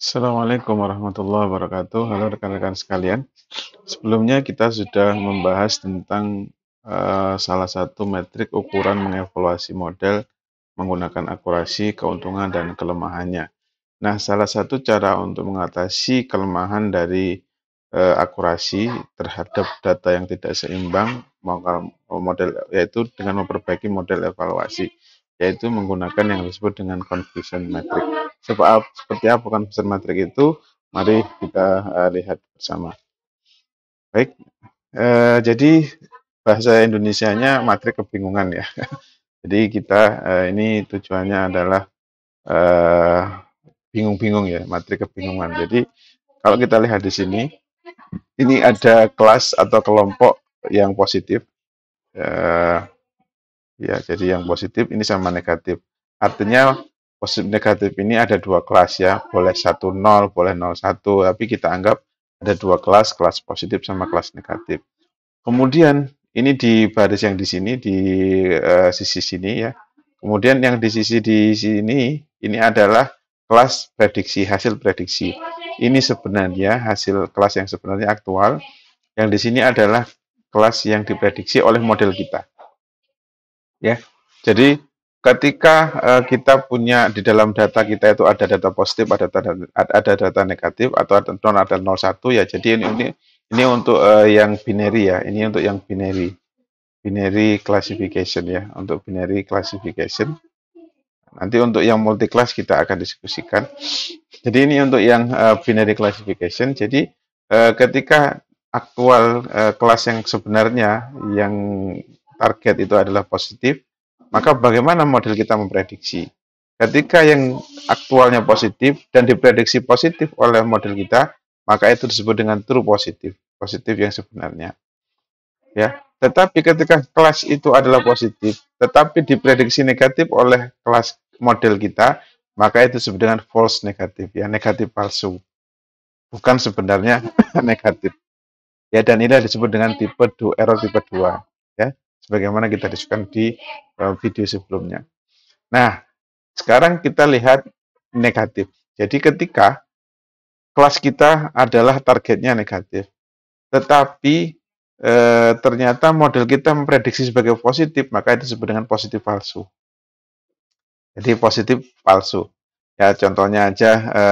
Assalamualaikum warahmatullahi wabarakatuh. Halo rekan-rekan sekalian. Sebelumnya kita sudah membahas tentang uh, salah satu metrik ukuran mengevaluasi model menggunakan akurasi, keuntungan, dan kelemahannya. Nah, salah satu cara untuk mengatasi kelemahan dari uh, akurasi terhadap data yang tidak seimbang model yaitu dengan memperbaiki model evaluasi yaitu menggunakan yang disebut dengan confusion matrix. seperti apa confusion matrix itu? Mari kita uh, lihat bersama. Baik, uh, jadi bahasa Indonesia-nya matrik kebingungan ya. jadi kita uh, ini tujuannya adalah bingung-bingung ya, matrik kebingungan. Jadi kalau kita lihat di sini, ini ada kelas atau kelompok yang positif. Uh, Ya, jadi yang positif ini sama negatif. Artinya positif negatif ini ada dua kelas ya, boleh satu nol, boleh nol satu, tapi kita anggap ada dua kelas, kelas positif sama kelas negatif. Kemudian ini di baris yang di sini di uh, sisi sini ya. Kemudian yang di sisi di sini ini adalah kelas prediksi, hasil prediksi. Ini sebenarnya hasil kelas yang sebenarnya aktual. Yang di sini adalah kelas yang diprediksi oleh model kita. Ya. Jadi ketika uh, kita punya di dalam data kita itu ada data positif, ada data ada data negatif atau ada non ada 01 ya. Jadi ini ini ini untuk uh, yang binary ya. Ini untuk yang binary. Binary classification ya, untuk binary classification. Nanti untuk yang multi class kita akan diskusikan. Jadi ini untuk yang uh, binary classification. Jadi uh, ketika aktual uh, kelas yang sebenarnya yang target itu adalah positif, maka bagaimana model kita memprediksi? Ketika yang aktualnya positif dan diprediksi positif oleh model kita, maka itu disebut dengan true positif, positif yang sebenarnya. Ya, tetapi ketika kelas itu adalah positif, tetapi diprediksi negatif oleh kelas model kita, maka itu disebut dengan false negatif, ya negatif palsu. Bukan sebenarnya negatif. Ya, dan ini disebut dengan tipe 2, error tipe 2 sebagaimana kita diskusikan di eh, video sebelumnya. Nah, sekarang kita lihat negatif. Jadi ketika kelas kita adalah targetnya negatif, tetapi e, ternyata model kita memprediksi sebagai positif, maka itu disebut dengan positif palsu. Jadi positif palsu. Ya contohnya aja e,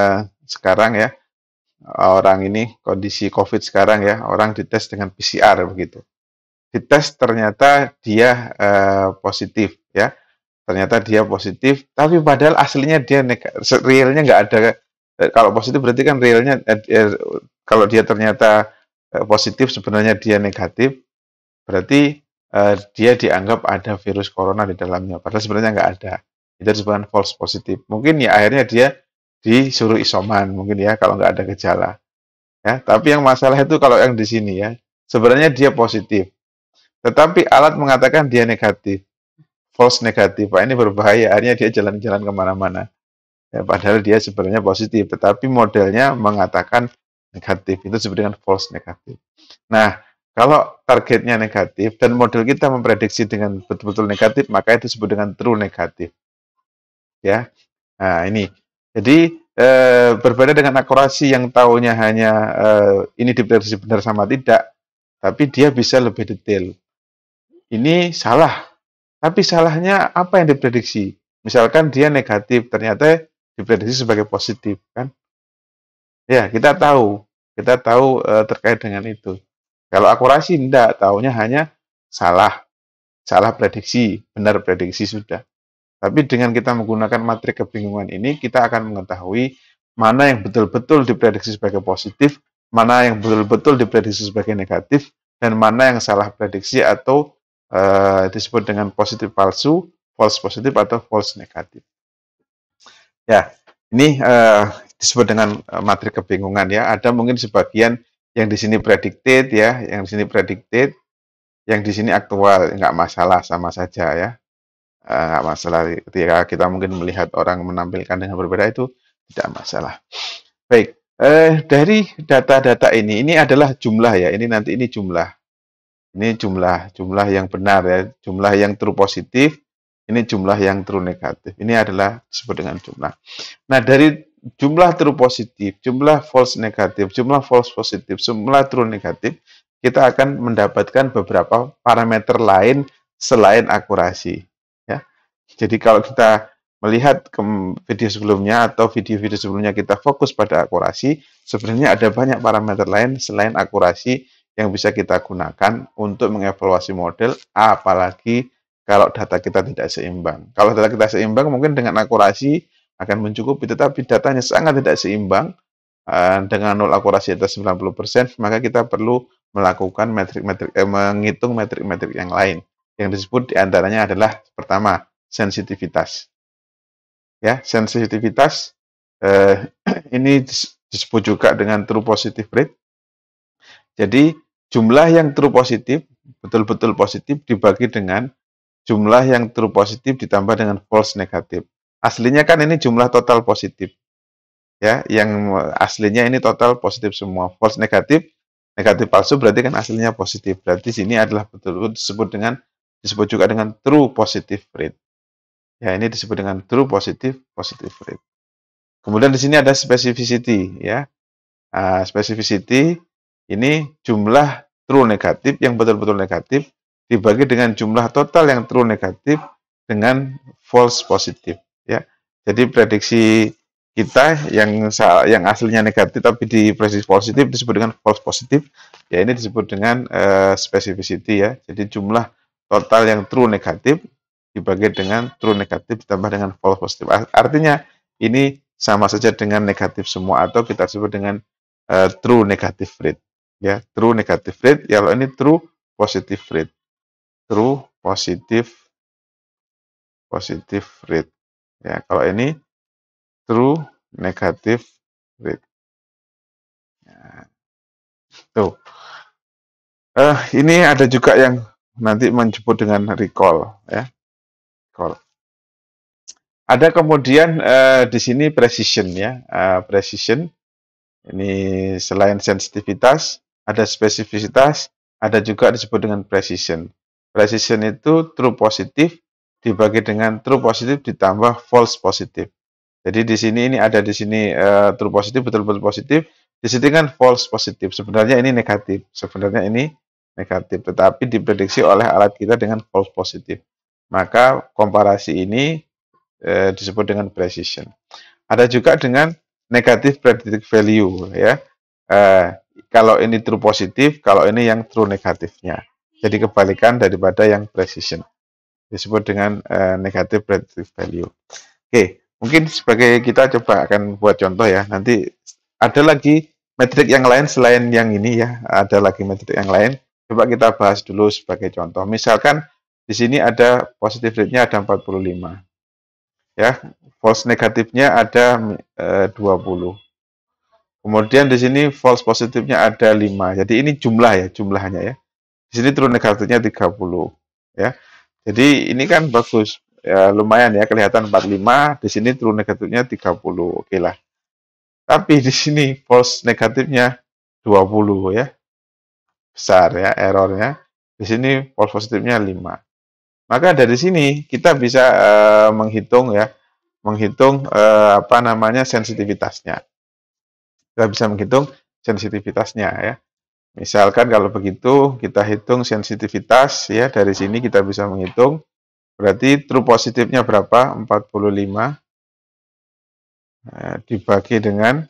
sekarang ya orang ini kondisi COVID sekarang ya orang dites dengan PCR begitu dites ternyata dia uh, positif ya ternyata dia positif tapi padahal aslinya dia realnya nggak ada eh, kalau positif berarti kan realnya eh, kalau dia ternyata eh, positif sebenarnya dia negatif berarti eh, dia dianggap ada virus corona di dalamnya padahal sebenarnya nggak ada itu sebenarnya false positif mungkin ya akhirnya dia disuruh isoman mungkin ya kalau nggak ada gejala ya tapi yang masalah itu kalau yang di sini ya sebenarnya dia positif tetapi alat mengatakan dia negatif. False negatif. Pak Ini berbahaya. Akhirnya dia jalan-jalan kemana-mana. Ya, padahal dia sebenarnya positif. Tetapi modelnya mengatakan negatif. Itu sebenarnya dengan false negatif. Nah, kalau targetnya negatif dan model kita memprediksi dengan betul-betul negatif, maka itu disebut dengan true negatif. Ya, nah ini. Jadi e, berbeda dengan akurasi yang tahunya hanya e, ini diprediksi benar sama tidak, tapi dia bisa lebih detail ini salah. Tapi salahnya apa yang diprediksi? Misalkan dia negatif, ternyata diprediksi sebagai positif, kan? Ya, kita tahu, kita tahu e, terkait dengan itu. Kalau akurasi tidak, tahunya hanya salah, salah prediksi, benar prediksi sudah. Tapi dengan kita menggunakan matrik kebingungan ini, kita akan mengetahui mana yang betul-betul diprediksi sebagai positif, mana yang betul-betul diprediksi sebagai negatif, dan mana yang salah prediksi atau uh, disebut dengan positif palsu, false positif atau false negatif. Ya, ini uh, disebut dengan uh, materi kebingungan ya. Ada mungkin sebagian yang di sini predicted ya, yang di sini predicted, yang di sini aktual nggak masalah sama saja ya. Uh, nggak masalah ketika kita mungkin melihat orang menampilkan dengan berbeda itu tidak masalah. Baik, eh, dari data-data ini, ini adalah jumlah ya. Ini nanti ini jumlah ini jumlah, jumlah yang benar ya, jumlah yang true positif, ini jumlah yang true negatif. Ini adalah disebut dengan jumlah. Nah, dari jumlah true positif, jumlah false negatif, jumlah false positif, jumlah true negatif, kita akan mendapatkan beberapa parameter lain selain akurasi. Ya. Jadi kalau kita melihat ke video sebelumnya atau video-video sebelumnya kita fokus pada akurasi, sebenarnya ada banyak parameter lain selain akurasi yang bisa kita gunakan untuk mengevaluasi model, apalagi kalau data kita tidak seimbang. Kalau data kita seimbang, mungkin dengan akurasi akan mencukupi, tetapi datanya sangat tidak seimbang eh, dengan nol akurasi atas 90%, maka kita perlu melakukan metrik-metrik, eh, menghitung metrik-metrik yang lain. Yang disebut diantaranya adalah pertama, sensitivitas. Ya, sensitivitas eh, ini disebut juga dengan true positive rate. Jadi jumlah yang true positif, betul-betul positif dibagi dengan jumlah yang true positif ditambah dengan false negatif. Aslinya kan ini jumlah total positif. Ya, yang aslinya ini total positif semua. False negatif, negatif palsu berarti kan aslinya positif. Berarti sini adalah betul-betul disebut dengan disebut juga dengan true positive rate. Ya, ini disebut dengan true positive positive rate. Kemudian di sini ada specificity ya. Uh, specificity ini jumlah true negatif yang betul-betul negatif dibagi dengan jumlah total yang true negatif dengan false positif ya. Jadi prediksi kita yang yang aslinya negatif tapi di prediksi positif disebut dengan false positif. Ya ini disebut dengan uh, specificity ya. Jadi jumlah total yang true negatif dibagi dengan true negatif ditambah dengan false positif. Artinya ini sama saja dengan negatif semua atau kita sebut dengan uh, true negative rate ya true negative rate ya, kalau ini true positive rate true positive positive rate ya kalau ini true negative rate ya. tuh uh, ini ada juga yang nanti menyebut dengan recall ya recall ada kemudian uh, di sini precision ya uh, precision ini selain sensitivitas ada spesifisitas, ada juga disebut dengan precision. Precision itu true positif dibagi dengan true positif ditambah false positif. Jadi di sini ini ada di sini uh, true positif betul-betul positif, di sini kan false positif. Sebenarnya ini negatif, sebenarnya ini negatif, tetapi diprediksi oleh alat kita dengan false positif. Maka komparasi ini uh, disebut dengan precision. Ada juga dengan negative predictive value ya. Uh, kalau ini true positif, kalau ini yang true negatifnya. Jadi kebalikan daripada yang precision. Disebut dengan uh, negative predictive value. Oke, okay. mungkin sebagai kita coba akan buat contoh ya. Nanti ada lagi metrik yang lain selain yang ini ya. Ada lagi metrik yang lain. Coba kita bahas dulu sebagai contoh. Misalkan di sini ada positive rate-nya ada 45. Ya, false negatifnya ada eh, uh, 20 Kemudian di sini false positifnya ada 5. Jadi ini jumlah ya, jumlahnya ya. Di sini true negatifnya 30 ya. Jadi ini kan bagus. Ya, lumayan ya kelihatan 45, di sini true negatifnya 30. Oke lah. Tapi di sini false negatifnya 20 ya. Besar ya errornya. Di sini false positifnya 5. Maka dari sini kita bisa uh, menghitung ya, menghitung uh, apa namanya sensitivitasnya kita bisa menghitung sensitivitasnya ya. Misalkan kalau begitu kita hitung sensitivitas ya dari sini kita bisa menghitung berarti true positifnya berapa? 45 eh, dibagi dengan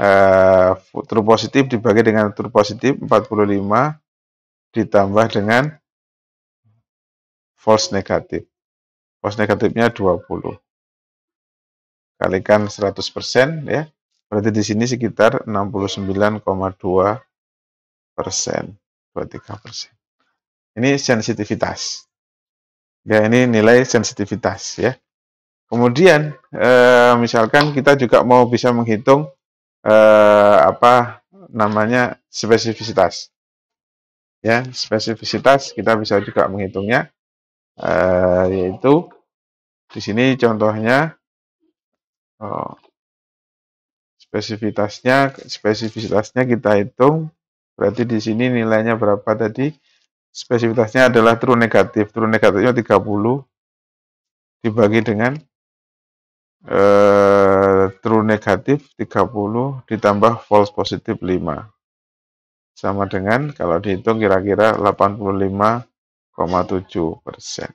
eh, true positif dibagi dengan true positif 45 ditambah dengan false negatif. False negatifnya 20. Kalikan 100% ya. Berarti di sini sekitar 69,2 persen, 23 persen. Ini sensitivitas. Ya, ini nilai sensitivitas ya. Kemudian, eh, misalkan kita juga mau bisa menghitung eh, apa namanya spesifisitas. Ya, spesifisitas kita bisa juga menghitungnya, eh, yaitu di sini contohnya. Oh, Spesifitasnya, spesifitasnya kita hitung. Berarti di sini nilainya berapa tadi? Spesifitasnya adalah true negatif. True negatifnya 30 dibagi dengan eh, true negatif 30 ditambah false positif 5. Sama dengan kalau dihitung kira-kira 85,7 persen.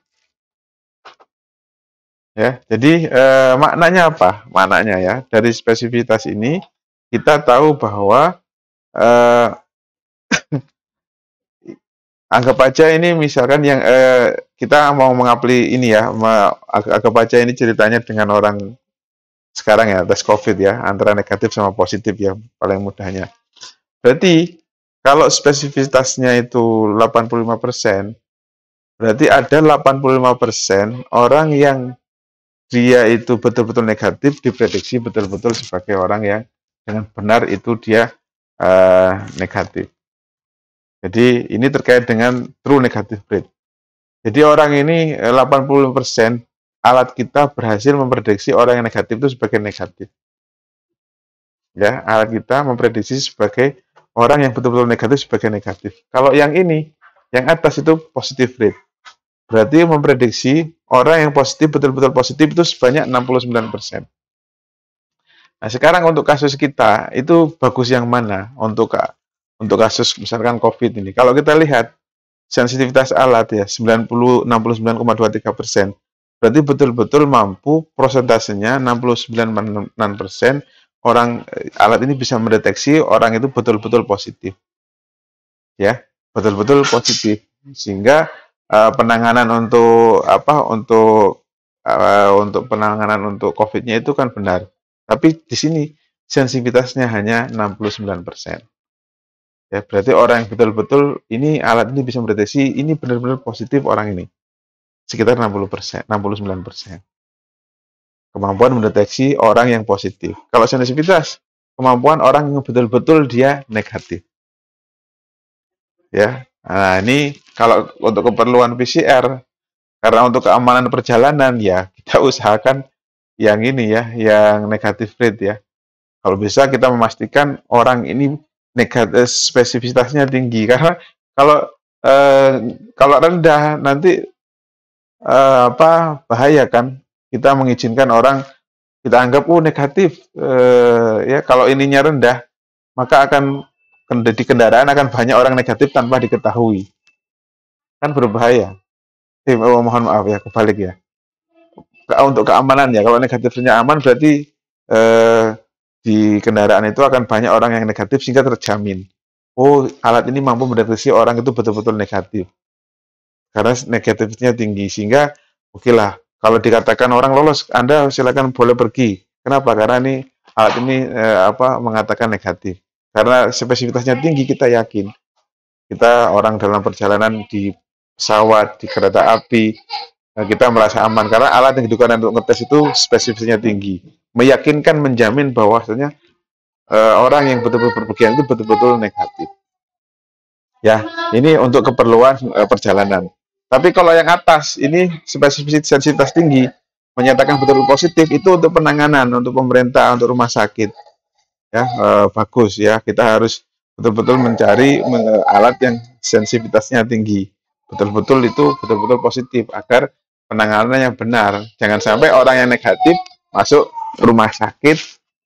Ya, jadi e, maknanya apa? Maknanya ya dari spesifitas ini kita tahu bahwa e, anggap aja ini misalkan yang eh, kita mau mengapli ini ya, anggap aja ini ceritanya dengan orang sekarang ya tes COVID ya, antara negatif sama positif ya paling mudahnya. Berarti kalau spesifitasnya itu 85 persen, berarti ada 85 persen orang yang dia itu betul-betul negatif diprediksi betul-betul sebagai orang yang dengan benar itu dia uh, negatif. Jadi ini terkait dengan true negative breed. Jadi orang ini 80% eh, alat kita berhasil memprediksi orang yang negatif itu sebagai negatif. Ya, alat kita memprediksi sebagai orang yang betul-betul negatif sebagai negatif. Kalau yang ini, yang atas itu positive rate. Berarti memprediksi orang yang positif betul-betul positif itu sebanyak 69%. Nah, sekarang untuk kasus kita itu bagus yang mana untuk untuk kasus misalkan COVID ini. Kalau kita lihat sensitivitas alat ya 90 69,23 persen. Berarti betul-betul mampu prosentasenya 69,6 persen orang eh, alat ini bisa mendeteksi orang itu betul-betul positif. Ya, betul-betul positif. Sehingga uh, penanganan untuk apa untuk uh, untuk penanganan untuk COVID-nya itu kan benar. Tapi di sini sensitivitasnya hanya 69 persen. Ya, berarti orang yang betul-betul ini alat ini bisa mendeteksi ini benar-benar positif orang ini. Sekitar 60 persen, 69 persen. Kemampuan mendeteksi orang yang positif. Kalau sensitivitas, kemampuan orang yang betul-betul dia negatif. Ya, Nah, ini kalau untuk keperluan PCR, karena untuk keamanan perjalanan ya kita usahakan yang ini ya, yang negatif rate ya. Kalau bisa kita memastikan orang ini negatif eh, spesifitasnya tinggi karena kalau eh, kalau rendah nanti eh, apa bahaya kan kita mengizinkan orang kita anggap oh negatif eh, ya kalau ininya rendah maka akan di kendaraan akan banyak orang negatif tanpa diketahui. Kan berbahaya. Eh, oh, mohon maaf ya, kebalik ya. Untuk keamanan ya, kalau negatifnya aman berarti eh, di kendaraan itu akan banyak orang yang negatif sehingga terjamin. Oh, alat ini mampu mendeteksi orang itu betul-betul negatif. Karena negatifnya tinggi, sehingga oke lah, kalau dikatakan orang lolos, Anda silakan boleh pergi. Kenapa? Karena ini alat ini eh, apa mengatakan negatif. Karena spesifitasnya tinggi kita yakin. Kita orang dalam perjalanan di pesawat, di kereta api, nah, kita merasa aman karena alat yang digunakan untuk ngetes itu spesifikasinya tinggi. Meyakinkan, menjamin bahwa uh, orang yang betul-betul berpergian itu betul-betul negatif. Ya, ini untuk keperluan uh, perjalanan. Tapi kalau yang atas ini spesifikasi sensitivitas tinggi menyatakan betul-betul positif itu untuk penanganan, untuk pemerintah, untuk rumah sakit ya e, bagus ya kita harus betul-betul mencari alat yang sensitivitasnya tinggi betul-betul itu betul-betul positif agar penanganannya yang benar jangan sampai orang yang negatif masuk rumah sakit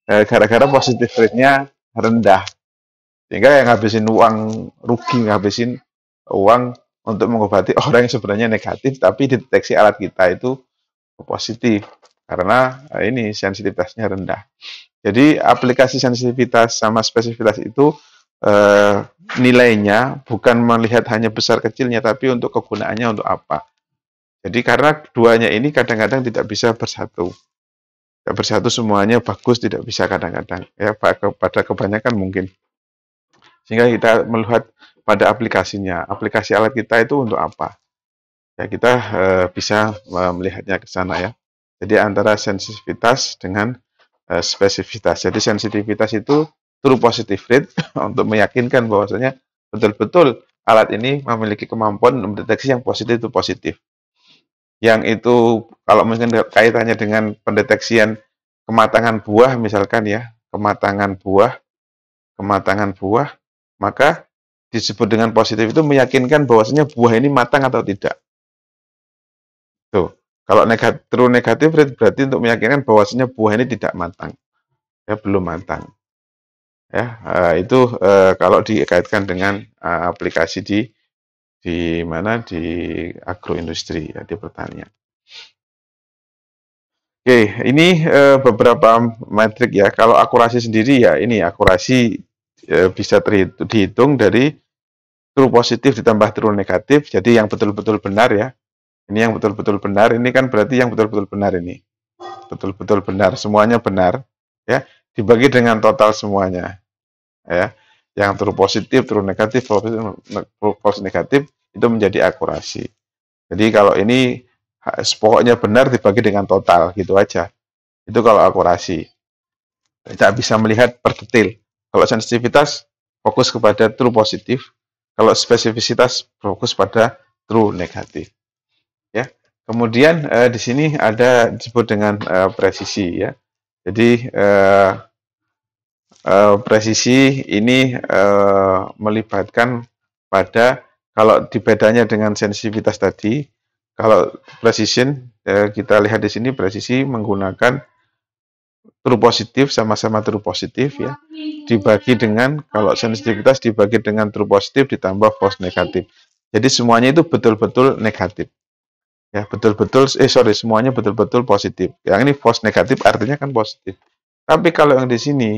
eh, gara-gara positif rate-nya rendah sehingga yang ngabisin uang rugi ngabisin uang untuk mengobati orang yang sebenarnya negatif tapi deteksi alat kita itu positif karena eh, ini sensitivitasnya rendah jadi aplikasi sensitivitas sama spesifitas itu eh, nilainya bukan melihat hanya besar kecilnya, tapi untuk kegunaannya untuk apa. Jadi karena keduanya ini kadang-kadang tidak bisa bersatu. Tidak bersatu semuanya bagus, tidak bisa kadang-kadang. Ya, pada kebanyakan mungkin. Sehingga kita melihat pada aplikasinya. Aplikasi alat kita itu untuk apa? Ya, kita e, bisa eh, melihatnya ke sana ya. Jadi antara sensitivitas dengan Eh, spesifitas. Jadi sensitivitas itu true positive rate untuk meyakinkan bahwasanya betul-betul alat ini memiliki kemampuan mendeteksi yang positif itu positif. Yang itu kalau mungkin kaitannya dengan pendeteksian kematangan buah misalkan ya, kematangan buah, kematangan buah, maka disebut dengan positif itu meyakinkan bahwasanya buah ini matang atau tidak. Kalau negatif, true negatif berarti untuk meyakinkan bahwasanya buah ini tidak matang, ya belum matang. Ya eh, itu eh, kalau dikaitkan dengan eh, aplikasi di di mana di agroindustri ya di pertanian. Oke, ini beberapa metrik ya. Kalau akurasi sendiri ya ini akurasi bisa terhitung, dihitung dari true positif ditambah true negatif. Jadi yang betul-betul benar ya. Ini yang betul-betul benar, ini kan berarti yang betul-betul benar ini. Betul-betul benar, semuanya benar. ya Dibagi dengan total semuanya. ya Yang true positif, true negatif, false negatif, itu menjadi akurasi. Jadi kalau ini pokoknya benar dibagi dengan total, gitu aja. Itu kalau akurasi. Tidak bisa melihat per detail. Kalau sensitivitas, fokus kepada true positif. Kalau spesifisitas, fokus pada true negatif. Kemudian eh, di sini ada disebut dengan eh, presisi ya. Jadi eh, eh, presisi ini eh, melibatkan pada kalau dibedanya dengan sensitivitas tadi, kalau precision eh, kita lihat di sini presisi menggunakan true positif sama-sama true positif ya dibagi dengan kalau sensitivitas dibagi dengan true positif ditambah false negatif. Jadi semuanya itu betul-betul negatif ya betul-betul eh sorry semuanya betul-betul positif yang ini false negatif artinya kan positif tapi kalau yang di sini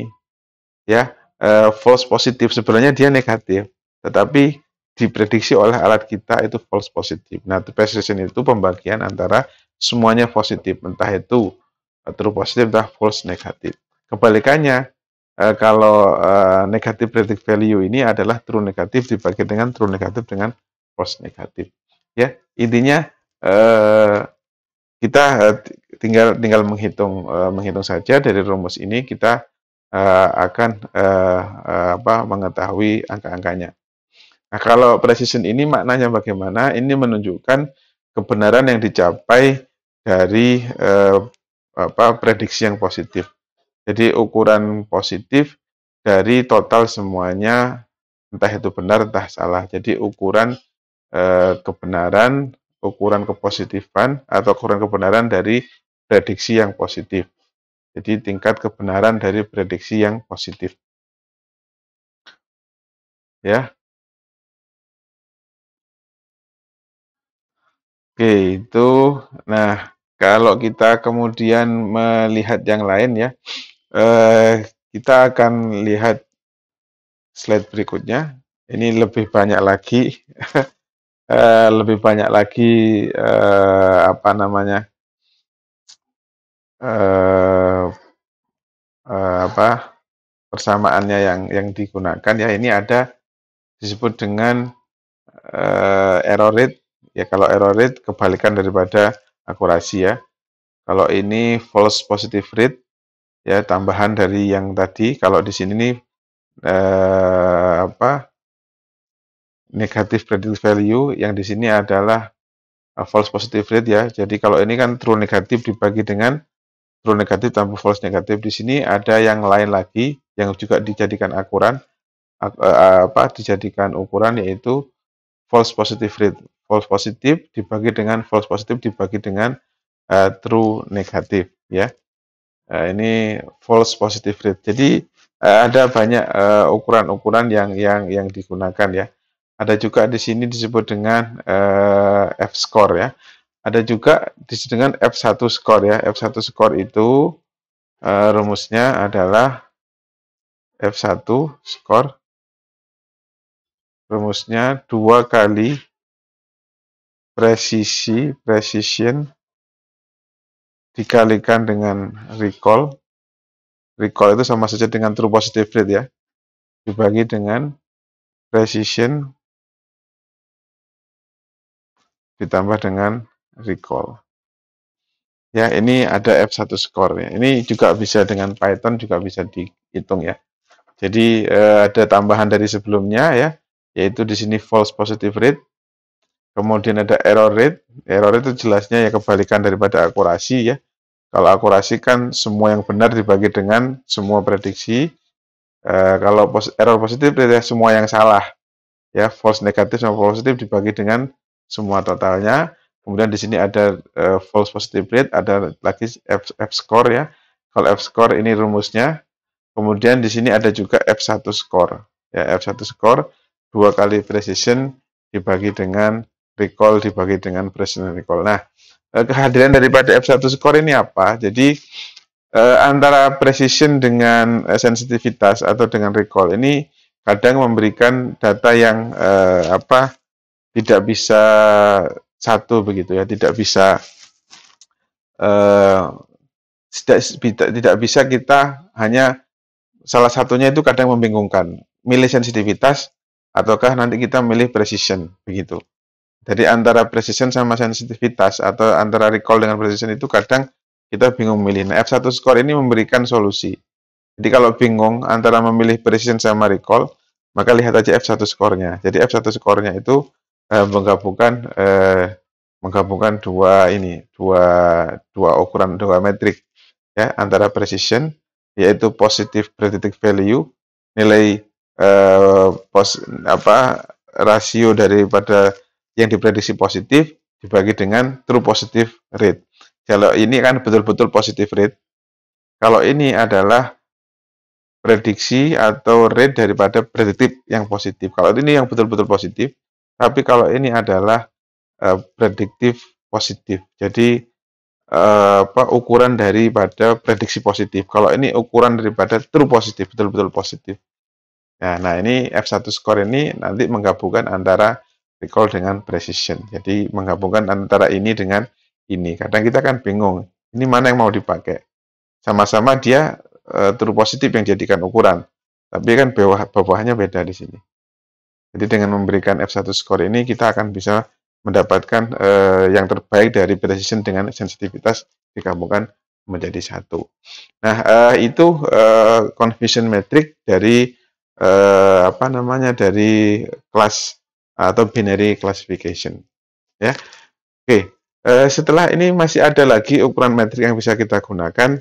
ya eh, false positif sebenarnya dia negatif tetapi diprediksi oleh alat kita itu false positif nah the precision itu pembagian antara semuanya positif entah itu eh, true positif entah false negatif kebalikannya eh, kalau eh, negatif predict value ini adalah true negatif dibagi dengan true negatif dengan false negatif ya intinya Eh, kita eh, tinggal tinggal menghitung uh, menghitung saja dari rumus ini kita uh, akan uh, apa mengetahui angka-angkanya. Nah, kalau precision ini maknanya bagaimana? Ini menunjukkan kebenaran yang dicapai dari uh, apa prediksi yang positif. Jadi ukuran positif dari total semuanya entah itu benar entah salah. Jadi ukuran kebenaran ukuran kepositifan atau ukuran kebenaran dari prediksi yang positif. Jadi tingkat kebenaran dari prediksi yang positif. Ya. Oke, itu nah kalau kita kemudian melihat yang lain ya, eh, kita akan lihat slide berikutnya. Ini lebih banyak lagi uh, lebih banyak lagi uh, apa namanya uh, uh, apa persamaannya yang yang digunakan ya ini ada disebut dengan uh, error rate ya kalau error rate kebalikan daripada akurasi ya kalau ini false positive rate ya tambahan dari yang tadi kalau di sini nih eh, apa negatif predictive value yang di sini adalah uh, false positive rate ya. Jadi kalau ini kan true negatif dibagi dengan true negatif tambah false negatif. Di sini ada yang lain lagi yang juga dijadikan akuran uh, uh, apa dijadikan ukuran yaitu false positive rate. False positive dibagi dengan false positive dibagi dengan uh, true negatif ya. Uh, ini false positive rate. Jadi uh, ada banyak ukuran-ukuran uh, yang yang yang digunakan ya. Ada juga di sini disebut dengan uh, F score ya. Ada juga disebut dengan F1 score ya. F1 score itu uh, rumusnya adalah F1 score rumusnya dua kali presisi precision dikalikan dengan recall recall itu sama saja dengan true positive rate ya dibagi dengan precision ditambah dengan recall. Ya, ini ada F1 score ya. Ini juga bisa dengan Python juga bisa dihitung ya. Jadi eh, ada tambahan dari sebelumnya ya, yaitu di sini false positive rate. Kemudian ada error rate. Error rate itu jelasnya ya kebalikan daripada akurasi ya. Kalau akurasi kan semua yang benar dibagi dengan semua prediksi. E, kalau pos error positif ya semua yang salah. Ya, false negatif sama positif dibagi dengan semua totalnya. Kemudian di sini ada uh, false positive rate, ada lagi F, F score ya. Kalau F score ini rumusnya. Kemudian di sini ada juga F1 score. Ya, F1 score dua kali precision dibagi dengan recall dibagi dengan precision recall. Nah, eh, kehadiran daripada F1 score ini apa? Jadi eh, antara precision dengan eh, sensitivitas atau dengan recall ini kadang memberikan data yang eh, apa tidak bisa satu begitu ya, tidak bisa eh, tidak tidak bisa kita hanya salah satunya itu kadang membingungkan. Milih sensitivitas ataukah nanti kita milih precision begitu. Jadi antara precision sama sensitivitas atau antara recall dengan precision itu kadang kita bingung milih. Nah, F1 score ini memberikan solusi. Jadi kalau bingung antara memilih precision sama recall, maka lihat aja F1 skornya. Jadi F1 skornya itu eh, menggabungkan eh, menggabungkan dua ini dua dua ukuran dua metrik ya antara precision yaitu positive predictive value nilai eh, pos apa rasio daripada yang diprediksi positif dibagi dengan true positive rate kalau ini kan betul-betul positive rate kalau ini adalah prediksi atau rate daripada prediktif yang positif kalau ini yang betul-betul positif tapi kalau ini adalah uh, prediktif positif. Jadi uh, apa ukuran daripada prediksi positif. Kalau ini ukuran daripada true positif, betul-betul positif. Nah, nah ini F1 score ini nanti menggabungkan antara recall dengan precision. Jadi menggabungkan antara ini dengan ini. Kadang kita kan bingung, ini mana yang mau dipakai? Sama-sama dia uh, true positif yang jadikan ukuran. Tapi kan bawah bawahnya beda di sini. Jadi dengan memberikan F1 score ini kita akan bisa mendapatkan eh, yang terbaik dari precision dengan sensitivitas digabungkan menjadi satu. Nah eh, itu eh, confusion metric dari eh, apa namanya dari kelas atau binary classification. Ya, oke. Eh, setelah ini masih ada lagi ukuran metric yang bisa kita gunakan,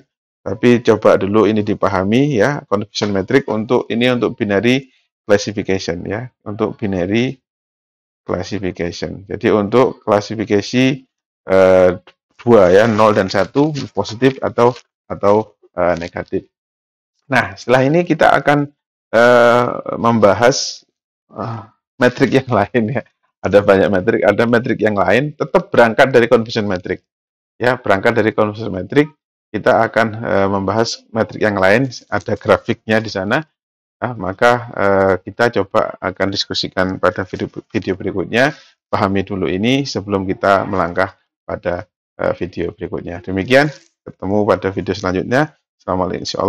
tapi coba dulu ini dipahami ya confusion metric untuk ini untuk binary classification ya, untuk binary classification. Jadi untuk klasifikasi eh, dua ya, nol dan satu positif atau atau uh, negatif. Nah, setelah ini kita akan uh, membahas uh, metrik yang lain ya. Ada banyak metrik, ada metrik yang lain, tetap berangkat dari confusion metrik. Ya, berangkat dari confusion metrik, kita akan uh, membahas metrik yang lain, ada grafiknya di sana ah, maka uh, kita coba akan diskusikan pada video, video berikutnya. Pahami dulu ini sebelum kita melangkah pada uh, video berikutnya. Demikian, ketemu pada video selanjutnya.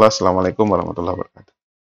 Assalamualaikum warahmatullahi wabarakatuh.